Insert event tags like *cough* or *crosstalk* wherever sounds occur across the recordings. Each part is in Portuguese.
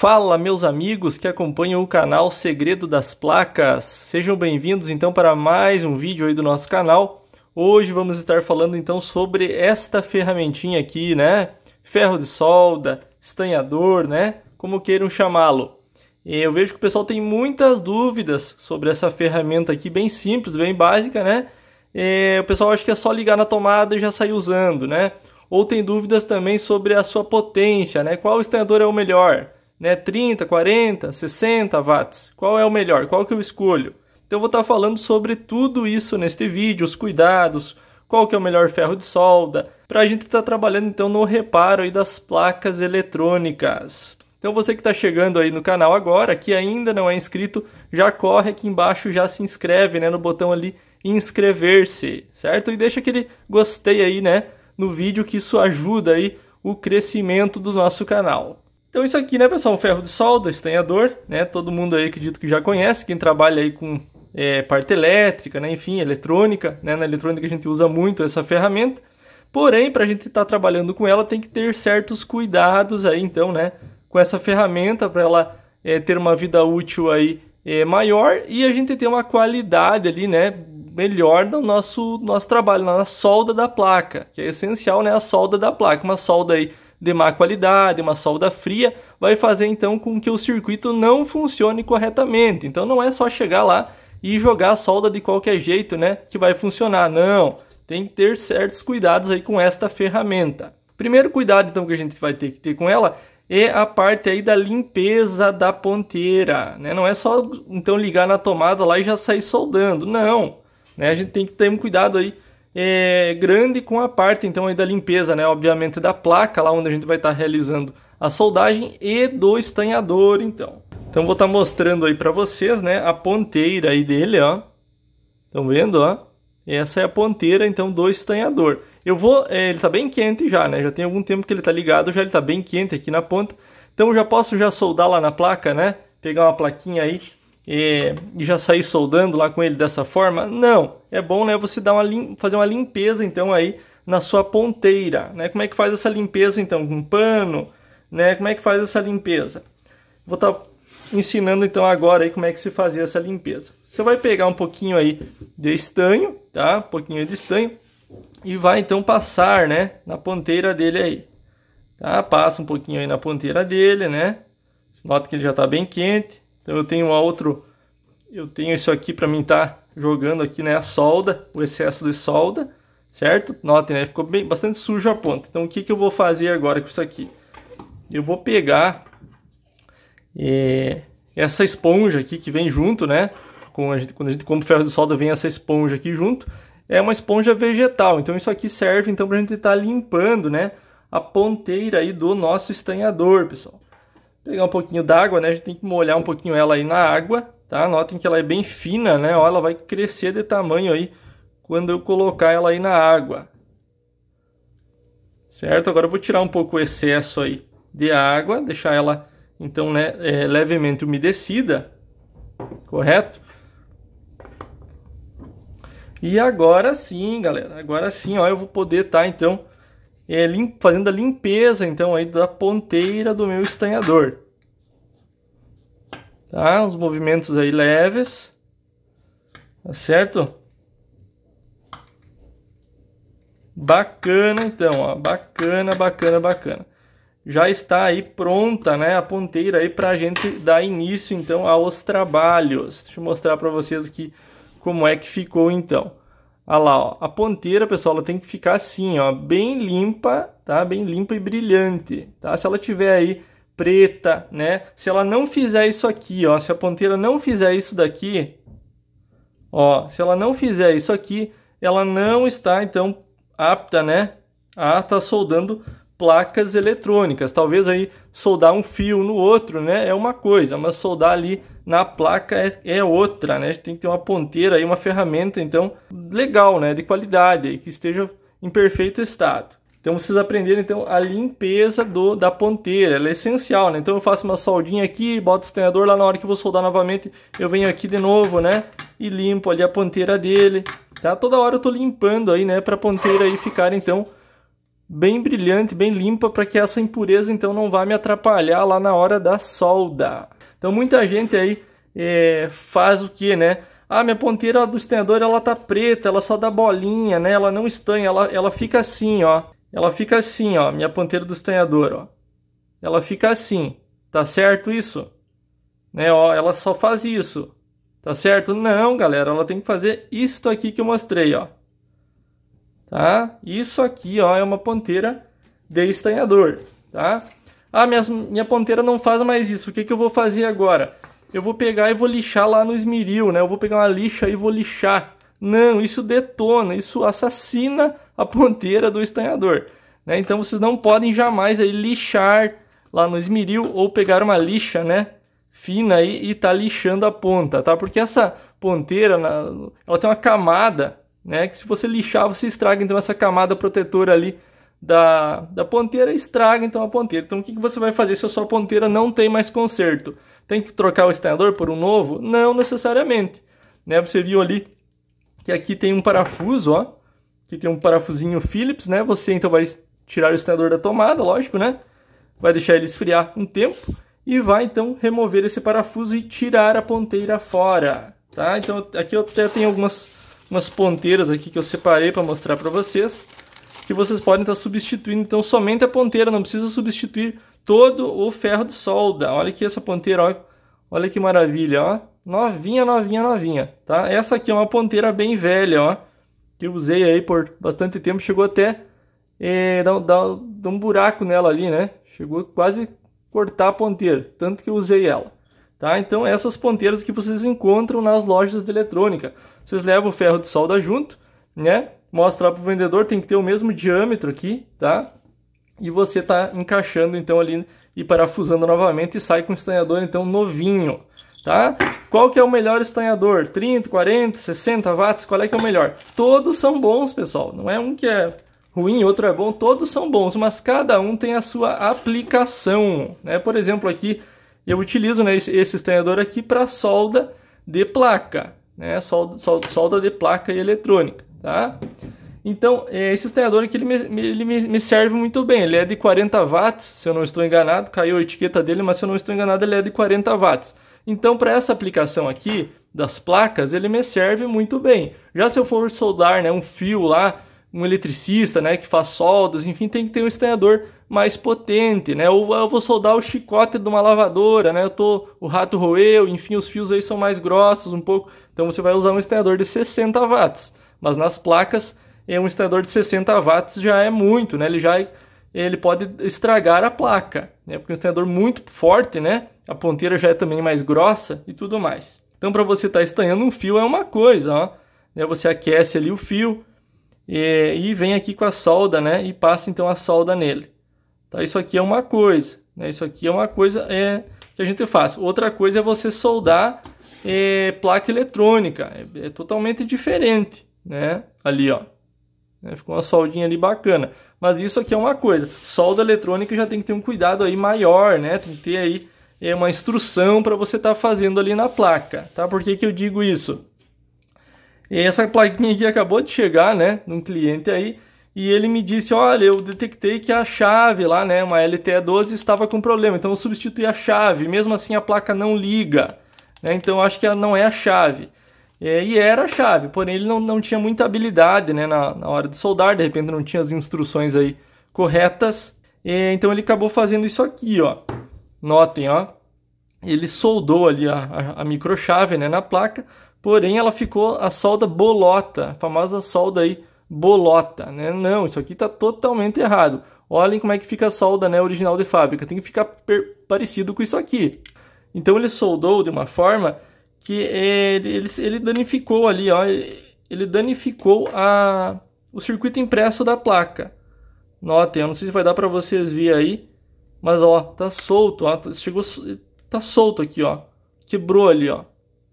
Fala, meus amigos que acompanham o canal Segredo das Placas. Sejam bem-vindos então para mais um vídeo aí do nosso canal. Hoje vamos estar falando então sobre esta ferramentinha aqui, né? Ferro de solda, estanhador, né? Como queiram chamá-lo. Eu vejo que o pessoal tem muitas dúvidas sobre essa ferramenta aqui, bem simples, bem básica, né? o pessoal acha que é só ligar na tomada e já sair usando, né? Ou tem dúvidas também sobre a sua potência, né? Qual estanhador é o melhor? né, 30, 40, 60 watts. Qual é o melhor? Qual que eu escolho? Então eu vou estar falando sobre tudo isso neste vídeo, os cuidados, qual que é o melhor ferro de solda, para a gente estar tá trabalhando então no reparo aí das placas eletrônicas. Então você que está chegando aí no canal agora, que ainda não é inscrito, já corre aqui embaixo, já se inscreve, né, no botão ali inscrever-se, certo? E deixa aquele gostei aí, né, no vídeo que isso ajuda aí o crescimento do nosso canal. Então isso aqui, né, pessoal, ferro de solda, estanhador, né, todo mundo aí acredito que já conhece, quem trabalha aí com é, parte elétrica, né, enfim, eletrônica, né, na eletrônica a gente usa muito essa ferramenta, porém, para a gente estar tá trabalhando com ela, tem que ter certos cuidados aí, então, né, com essa ferramenta, para ela é, ter uma vida útil aí é, maior e a gente ter uma qualidade ali, né, melhor no nosso, nosso trabalho, na solda da placa, que é essencial, né, a solda da placa, uma solda aí de má qualidade, uma solda fria, vai fazer então com que o circuito não funcione corretamente. Então não é só chegar lá e jogar a solda de qualquer jeito, né, que vai funcionar. Não, tem que ter certos cuidados aí com esta ferramenta. Primeiro cuidado então que a gente vai ter que ter com ela é a parte aí da limpeza da ponteira, né? Não é só então ligar na tomada lá e já sair soldando, não, né? A gente tem que ter um cuidado aí é, grande com a parte então aí da limpeza, né? Obviamente da placa lá onde a gente vai estar tá realizando a soldagem e do estanhador, então. Então vou estar tá mostrando aí para vocês, né? A ponteira aí dele, ó. Estão vendo, ó? Essa é a ponteira então do estanhador. Eu vou, é, ele está bem quente já, né? Já tem algum tempo que ele está ligado, já ele está bem quente aqui na ponta. Então eu já posso já soldar lá na placa, né? Pegar uma plaquinha aí e, já sair soldando lá com ele dessa forma. Não, é bom né, você dar uma lim... fazer uma limpeza então aí na sua ponteira. Né? Como é que faz essa limpeza então? Com pano? Né? Como é que faz essa limpeza? Vou estar tá ensinando então agora aí como é que se fazia essa limpeza. Você vai pegar um pouquinho aí de estanho, tá? Um pouquinho de estanho e vai então passar, né, na ponteira dele aí. Tá? Passa um pouquinho aí na ponteira dele, né? Nota que ele já está bem quente. Então eu tenho outro, eu tenho isso aqui para mim estar tá jogando aqui, né, a solda, o excesso de solda, certo? Notem, né, ficou bem, bastante sujo a ponta. Então o que, que eu vou fazer agora com isso aqui? Eu vou pegar é, essa esponja aqui que vem junto, né? Com a gente, quando a gente compra ferro de solda vem essa esponja aqui junto. É uma esponja vegetal, então isso aqui serve então para a gente estar tá limpando, né? A ponteira aí do nosso estanhador, pessoal pegar um pouquinho d'água, né? A gente tem que molhar um pouquinho ela aí na água, tá? Notem que ela é bem fina, né? Ó, ela vai crescer de tamanho aí quando eu colocar ela aí na água. Certo? Agora eu vou tirar um pouco o excesso aí de água, deixar ela então né, é, levemente umedecida, correto? E agora sim, galera, agora sim, ó, eu vou poder estar tá, então é, lim, fazendo a limpeza então aí da ponteira do meu estanhador. Tá? Os movimentos aí leves. Tá certo? Bacana então, ó, bacana, bacana, bacana. Já está aí pronta, né, a ponteira aí para a gente dar início então aos trabalhos. Deixa eu mostrar para vocês aqui como é que ficou então. Olha lá, ó, a ponteira, pessoal, ela tem que ficar assim, ó, bem limpa, tá? Bem limpa e brilhante, tá? Se ela tiver aí preta, né? Se ela não fizer isso aqui, ó, se a ponteira não fizer isso daqui, ó, se ela não fizer isso aqui, ela não está, então, apta, né? A tá soldando placas eletrônicas. Talvez aí soldar um fio no outro, né? É uma coisa, mas soldar ali na placa é, é outra, né? Tem que ter uma ponteira aí, uma ferramenta, então, legal, né? De qualidade, aí, que esteja em perfeito estado. Então vocês aprenderam então a limpeza do, da ponteira, ela é essencial, né? Então eu faço uma soldinha aqui, boto o estanhador lá na hora que vou soldar novamente, eu venho aqui de novo, né? E limpo ali a ponteira dele, tá? Toda hora eu tô limpando aí, né? Para a ponteira aí ficar então bem brilhante, bem limpa, para que essa impureza então não vá me atrapalhar lá na hora da solda. Então muita gente aí é, faz o que, né? Ah, minha ponteira do estendedor ela tá preta, ela só dá bolinha, né? Ela não estanha, ela, ela fica assim, ó. Ela fica assim, ó, minha ponteira do estanhador, ó. Ela fica assim, tá certo isso? Né, ó, ela só faz isso, tá certo? Não, galera, ela tem que fazer isto aqui que eu mostrei, ó tá? Isso aqui, ó, é uma ponteira de estanhador, tá? Ah, minha, minha ponteira não faz mais isso, o que, que eu vou fazer agora? Eu vou pegar e vou lixar lá no esmeril, né? Eu vou pegar uma lixa e vou lixar. Não, isso detona, isso assassina a ponteira do estanhador. Né? Então vocês não podem jamais aí lixar lá no esmeril ou pegar uma lixa, né? Fina aí e tá lixando a ponta, tá? Porque essa ponteira, ela tem uma camada né? Que se você lixar, você estraga então essa camada protetora ali da, da ponteira, estraga então a ponteira. Então o que, que você vai fazer se a sua ponteira não tem mais conserto? Tem que trocar o estanador por um novo? Não necessariamente, né? Você viu ali que aqui tem um parafuso, ó, que tem um parafusinho Phillips, né? Você então vai tirar o estanador da tomada, lógico, né? Vai deixar ele esfriar um tempo e vai então remover esse parafuso e tirar a ponteira fora, tá? Então aqui eu até tenho algumas umas ponteiras aqui que eu separei para mostrar para vocês, que vocês podem estar tá substituindo então somente a ponteira, não precisa substituir todo o ferro de solda. Olha aqui essa ponteira, olha, olha que maravilha, ó. Novinha, novinha, novinha, tá? Essa aqui é uma ponteira bem velha, ó, que eu usei aí por bastante tempo, chegou até é, dar, um buraco nela ali, né? Chegou quase cortar a ponteira, tanto que eu usei ela. Tá? Então essas ponteiras que vocês encontram nas lojas de eletrônica. Vocês levam o ferro de solda junto, né? Mostrar para o vendedor, tem que ter o mesmo diâmetro aqui, tá? E você está encaixando então ali e parafusando novamente e sai com o estanhador então novinho, tá? Qual que é o melhor estanhador? 30, 40, 60 watts? Qual é que é o melhor? Todos são bons, pessoal. Não é um que é ruim, outro é bom, todos são bons, mas cada um tem a sua aplicação, né? Por exemplo, aqui eu utilizo né, esse, esse estanhador aqui para solda de placa né? Solda, solda, de placa e eletrônica, tá? Então, é, esse estanhador aqui ele me, ele me, serve muito bem. Ele é de 40 watts, se eu não estou enganado. Caiu a etiqueta dele, mas se eu não estou enganado, ele é de 40 watts. Então, para essa aplicação aqui das placas, ele me serve muito bem. Já se eu for soldar né, um fio lá, um eletricista né, que faz soldas, enfim, tem que ter um estanhador mais potente. Né? Ou eu vou soldar o chicote de uma lavadora, né? eu tô, o rato roeu, enfim, os fios aí são mais grossos um pouco. Então você vai usar um esteador de 60 watts, mas nas placas é, um esteador de 60 watts já é muito, né? Ele já ele pode estragar a placa, né? Porque é um esteador muito forte, né? A ponteira já é também mais grossa e tudo mais. Então para você estar tá estanhando um fio é uma coisa, ó, né? Você aquece ali o fio e, é, e, vem aqui com a solda, né? E passa então a solda nele. Tá? Isso aqui é uma coisa, né? Isso aqui é uma coisa é que a gente faz. Outra coisa é você soldar é, placa eletrônica. É, é, totalmente diferente, né? Ali, ó. É, Ficou uma soldinha ali bacana. Mas isso aqui é uma coisa. Solda eletrônica já tem que ter um cuidado aí maior, né? Tem que ter aí é, uma instrução para você estar tá fazendo ali na placa, tá? Por que, que eu digo isso? E essa plaquinha aqui acabou de chegar, né? Num cliente aí. E ele me disse, olha, eu detectei que a chave lá, né? Uma LTE 12 estava com problema. Então eu substituí a chave. Mesmo assim a placa não liga. Né? Então acho que ela não é a chave. É, e era a chave, porém ele não, não tinha muita habilidade né, na, na hora de soldar, de repente não tinha as instruções aí corretas. É, então ele acabou fazendo isso aqui, ó. Notem, ó. Ele soldou ali a, a, a microchave né, na placa, porém ela ficou a solda bolota, a famosa solda aí bolota, né? Não, isso aqui está totalmente errado. Olhem como é que fica a solda né, original de fábrica, tem que ficar parecido com isso aqui. Então ele soldou de uma forma que ele, ele, ele danificou ali, ó, ele danificou a, o circuito impresso da placa. Notem, eu não sei se vai dar para vocês ver aí, mas ó, tá solto, ó, tá, chegou, tá solto aqui, ó, quebrou ali, ó.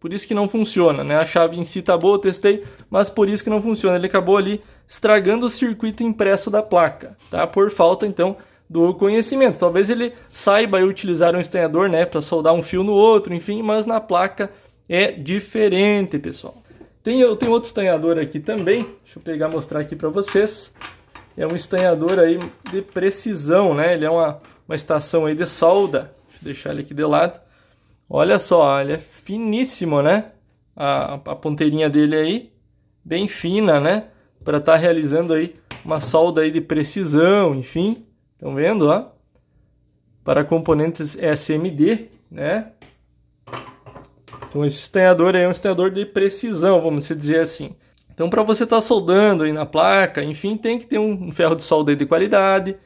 Por isso que não funciona, né? A chave em si tá boa, eu testei, mas por isso que não funciona. Ele acabou ali estragando o circuito impresso da placa, tá? Por falta, então, do conhecimento. Talvez ele saiba utilizar um estanhador, né, para soldar um fio no outro, enfim, mas na placa é diferente, pessoal. Tem, eu tenho outro estanhador aqui também, deixa eu pegar mostrar aqui para vocês. É um estanhador aí de precisão, né? Ele é uma, uma estação aí de solda. Deixa eu deixar ele aqui de lado. Olha só, ele é finíssimo, né? A, a ponteirinha dele aí, bem fina, né? Para estar tá realizando aí uma solda aí de precisão, enfim. Estão vendo, ó? Para componentes SMD, né? Então esse estanhador é um estanhador de precisão, vamos dizer assim. Então para você estar tá soldando aí na placa, enfim, tem que ter um ferro de solda de qualidade,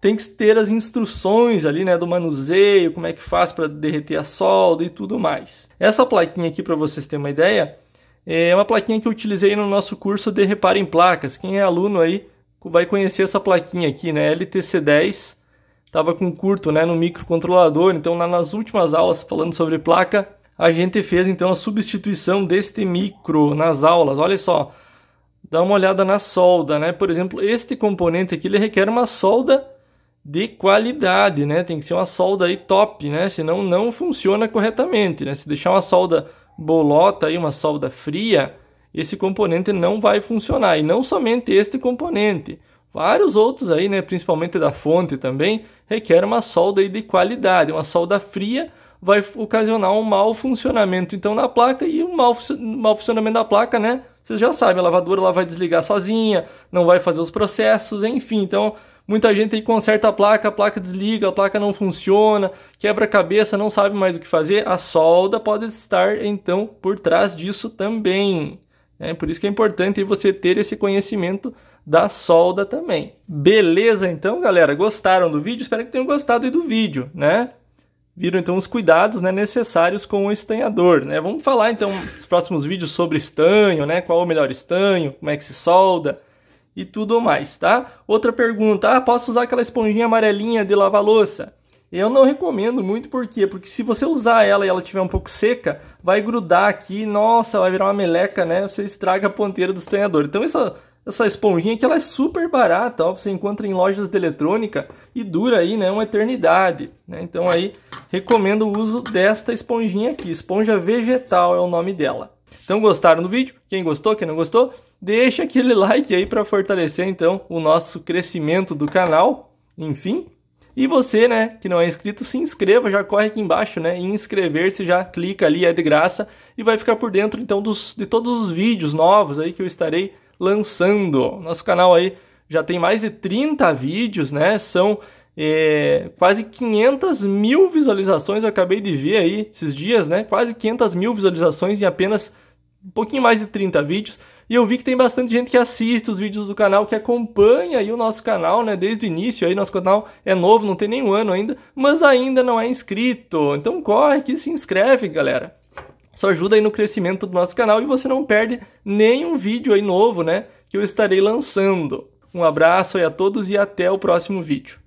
tem que ter as instruções ali, né, do manuseio, como é que faz para derreter a solda e tudo mais. Essa plaquinha aqui para vocês terem uma ideia, é uma plaquinha que eu utilizei no nosso curso de reparo em placas. Quem é aluno aí vai conhecer essa plaquinha aqui, né? LTC10. Estava com curto, né, no microcontrolador. Então, lá nas últimas aulas falando sobre placa, a gente fez então a substituição deste micro nas aulas. Olha só, dá uma olhada na solda, né? Por exemplo, este componente aqui ele requer uma solda de qualidade, né? Tem que ser uma solda aí top, né? Senão não funciona corretamente, né? Se deixar uma solda bolota aí, uma solda fria, esse componente não vai funcionar. E não somente este componente, vários outros aí, né, principalmente da fonte também, requer uma solda de qualidade, uma solda fria vai ocasionar um mau funcionamento então na placa e um mau, mau funcionamento da placa, né? Vocês já sabem, a lavadora ela vai desligar sozinha, não vai fazer os processos, enfim. Então, muita gente aí conserta a placa, a placa desliga, a placa não funciona, quebra cabeça, não sabe mais o que fazer. A solda pode estar então por trás disso também. É por isso que é importante você ter esse conhecimento da solda também. Beleza, então, galera? Gostaram do vídeo? Espero que tenham gostado do vídeo, né? Viram, então, os cuidados né, necessários com o estanhador, né? Vamos falar, então, nos próximos vídeos sobre estanho, né? Qual é o melhor estanho, como é que se solda e tudo mais, tá? Outra pergunta, ah, posso usar aquela esponjinha amarelinha de lavar louça? Eu não recomendo muito, por quê? Porque se você usar ela e ela estiver um pouco seca, vai grudar aqui, nossa, vai virar uma meleca, né? Você estraga a ponteira do estanhador. Então essa, essa esponjinha aqui, ela é super barata, ó, você encontra em lojas de eletrônica e dura aí, né, uma eternidade. Né? Então aí, recomendo o uso desta esponjinha aqui, esponja vegetal é o nome dela. Então gostaram do vídeo? Quem gostou, quem não gostou, deixa aquele *laughs* like aí para fortalecer então o nosso crescimento do canal. Enfim, e você, né, que não é inscrito, se inscreva, já corre aqui embaixo, né, em inscrever-se, já clica ali, é de graça, e vai ficar por dentro, então, dos, de todos os vídeos novos aí que eu estarei lançando. Nosso canal aí já tem mais de 30 vídeos, né, são é, quase 500 mil visualizações, eu acabei de ver aí esses dias, né, quase 500 mil visualizações em apenas um pouquinho mais de 30 vídeos, e eu vi que tem bastante gente que assiste os vídeos do canal, que acompanha aí o nosso canal, né? Desde o início aí, nosso canal é novo, não tem nenhum ano ainda, mas ainda não é inscrito. Então corre que se inscreve, galera. Isso ajuda aí no crescimento do nosso canal e você não perde nenhum vídeo aí novo, né? Que eu estarei lançando. Um abraço aí a todos e até o próximo vídeo.